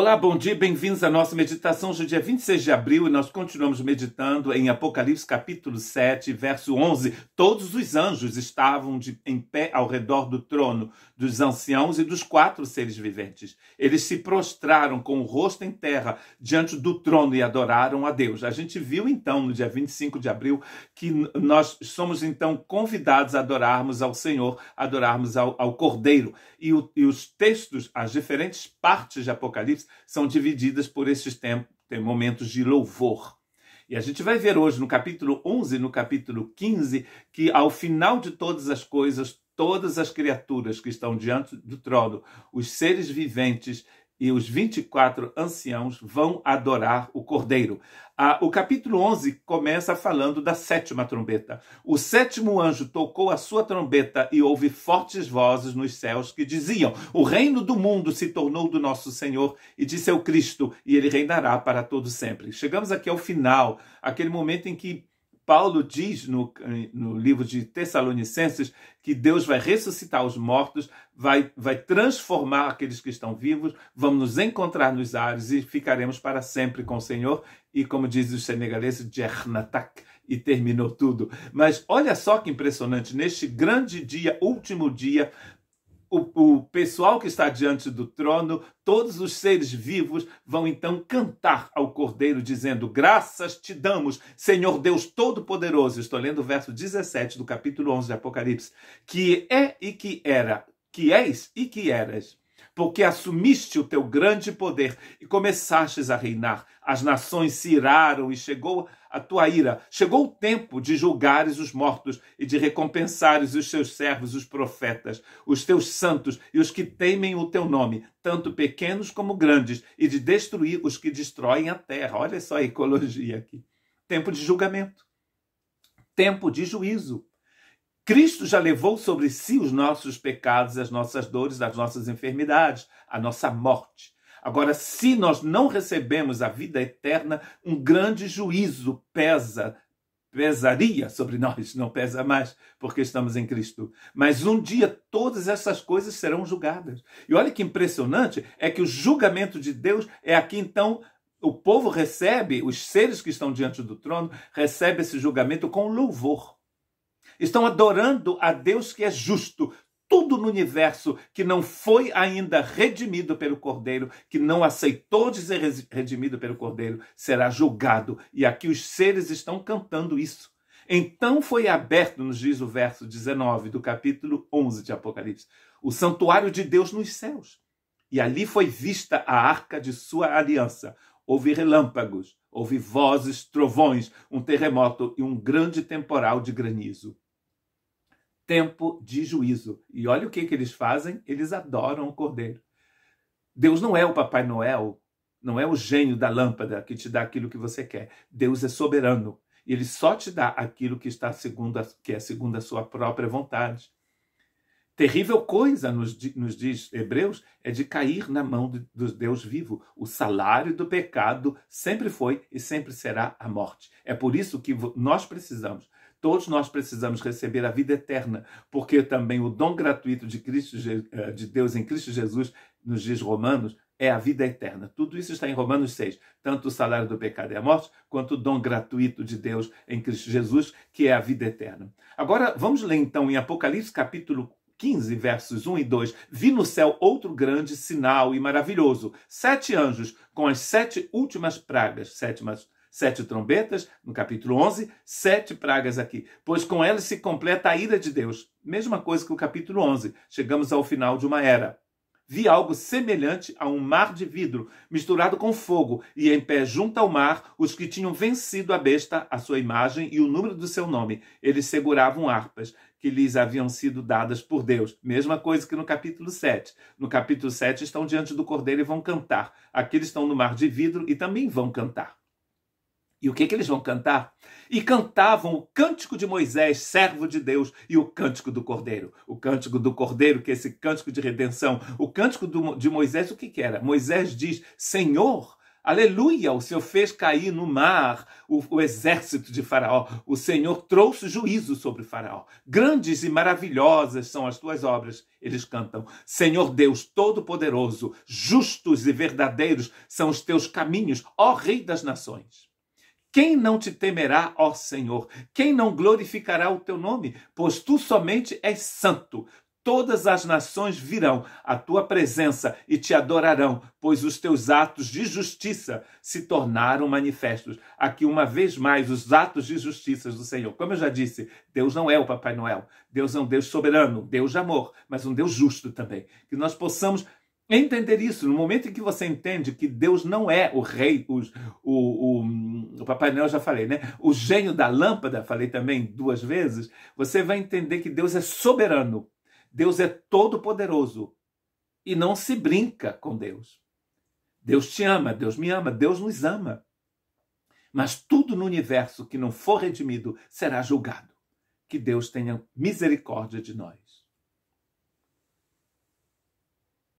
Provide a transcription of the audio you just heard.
Olá, bom dia, bem-vindos à nossa meditação. Hoje é dia 26 de abril e nós continuamos meditando em Apocalipse capítulo 7, verso 11. Todos os anjos estavam de, em pé ao redor do trono dos anciãos e dos quatro seres viventes. Eles se prostraram com o rosto em terra diante do trono e adoraram a Deus. A gente viu então no dia 25 de abril que nós somos então convidados a adorarmos ao Senhor, adorarmos ao, ao Cordeiro. E, o, e os textos, as diferentes partes de Apocalipse, são divididas por esses tempos, momentos de louvor. E a gente vai ver hoje no capítulo 11, no capítulo 15, que ao final de todas as coisas, todas as criaturas que estão diante do trono, os seres viventes e os 24 anciãos vão adorar o cordeiro. Ah, o capítulo 11 começa falando da sétima trombeta. O sétimo anjo tocou a sua trombeta e houve fortes vozes nos céus que diziam: O reino do mundo se tornou do nosso Senhor e de seu Cristo, e ele reinará para todo sempre. Chegamos aqui ao final, aquele momento em que Paulo diz no, no, livro de Tessalonicenses que Deus vai ressuscitar os mortos, vai, vai transformar aqueles que estão vivos, vamos nos encontrar nos ares e ficaremos para sempre com o Senhor. E como diz os senegaleses, Jernatak, e terminou tudo. Mas olha só que impressionante, neste grande dia, último dia, o, o pessoal que está diante do trono, todos os seres vivos vão então cantar ao Cordeiro, dizendo: Graças te damos, Senhor Deus Todo-Poderoso. Estou lendo o verso 17 do capítulo 11 de Apocalipse, que é e que era, que és e que eras porque assumiste o teu grande poder e começastes a reinar. As nações se iraram e chegou a tua ira. Chegou o tempo de julgares os mortos e de recompensares os teus servos, os profetas, os teus santos e os que temem o teu nome, tanto pequenos como grandes, e de destruir os que destroem a terra. Olha só a ecologia aqui. Tempo de julgamento. Tempo de juízo. Cristo já levou sobre si os nossos pecados, as nossas dores, as nossas enfermidades, a nossa morte. Agora, se nós não recebemos a vida eterna, um grande juízo pesa, pesaria sobre nós, não pesa mais, porque estamos em Cristo. Mas um dia todas essas coisas serão julgadas. E olha que impressionante é que o julgamento de Deus é aqui então o povo recebe, os seres que estão diante do trono, recebe esse julgamento com louvor. Estão adorando a Deus que é justo. Tudo no universo que não foi ainda redimido pelo Cordeiro, que não aceitou de ser redimido pelo Cordeiro, será julgado. E aqui os seres estão cantando isso. Então foi aberto, nos diz o verso 19 do capítulo 11 de Apocalipse, o santuário de Deus nos céus. E ali foi vista a arca de sua aliança. Houve relâmpagos, houve vozes, trovões, um terremoto e um grande temporal de granizo tempo de juízo. E olha o que, que eles fazem: eles adoram o cordeiro. Deus não é o Papai Noel, não é o gênio da lâmpada que te dá aquilo que você quer. Deus é soberano. E ele só te dá aquilo que está segundo a, que é segundo a sua própria vontade. Terrível coisa, nos, nos diz Hebreus, é de cair na mão de, de Deus vivo. O salário do pecado sempre foi e sempre será a morte. É por isso que nós precisamos Todos nós precisamos receber a vida eterna, porque também o dom gratuito de, Cristo, eh, de Deus em Cristo Jesus, nos diz Romanos, é a vida eterna. Tudo isso está em Romanos 6. Tanto o salário do pecado é a morte, quanto o dom gratuito de Deus em Cristo Jesus, que é a vida eterna. Agora, vamos ler então em Apocalipse capítulo 15, versos 1 e 2. Vi no céu outro grande sinal e maravilhoso: sete anjos com as sete últimas pragas, sétimas Sete trombetas, no capítulo 11, sete pragas aqui, pois com elas se completa a ira de Deus. Mesma coisa que o capítulo 11, chegamos ao final de uma era. Vi algo semelhante a um mar de vidro, misturado com fogo, e em pé junto ao mar os que tinham vencido a besta, a sua imagem e o número do seu nome. Eles seguravam harpas que lhes haviam sido dadas por Deus. Mesma coisa que no capítulo 7. No capítulo 7 estão diante do cordeiro e vão cantar. Aqui eles estão no mar de vidro e também vão cantar. E o que, que eles vão cantar? E cantavam o cântico de Moisés, servo de Deus, e o cântico do Cordeiro. O cântico do Cordeiro, que é esse cântico de redenção. O cântico do, de Moisés, o que, que era? Moisés diz: Senhor, Aleluia! O Senhor fez cair no mar o, o, exército de Faraó. O Senhor trouxe juízo sobre Faraó. Grandes e maravilhosas são as tuas obras. Eles cantam: Senhor Deus Todo-Poderoso, justos e verdadeiros são os teus caminhos, ó Rei das Nações. Quem não te temerá, ó Senhor? Quem não glorificará o teu nome? Pois tu somente és santo. Todas as nações virão à tua presença e te adorarão, pois os teus atos de justiça se tornaram manifestos. Aqui, uma vez mais, os atos de justiça do Senhor. Como eu já disse, Deus não é o Papai Noel. Deus é um Deus soberano, Deus de amor, mas um Deus justo também. Que nós possamos entender isso. No momento em que você entende que Deus não é o rei, o, o, o, o, Papai Noel já falei, né? O gênio da lâmpada, falei também duas vezes, você vai entender que Deus é soberano, Deus é todo-poderoso e não se brinca com Deus. Deus te ama, Deus me ama, Deus nos ama. Mas tudo no universo que não for redimido será julgado. Que Deus tenha misericórdia de nós.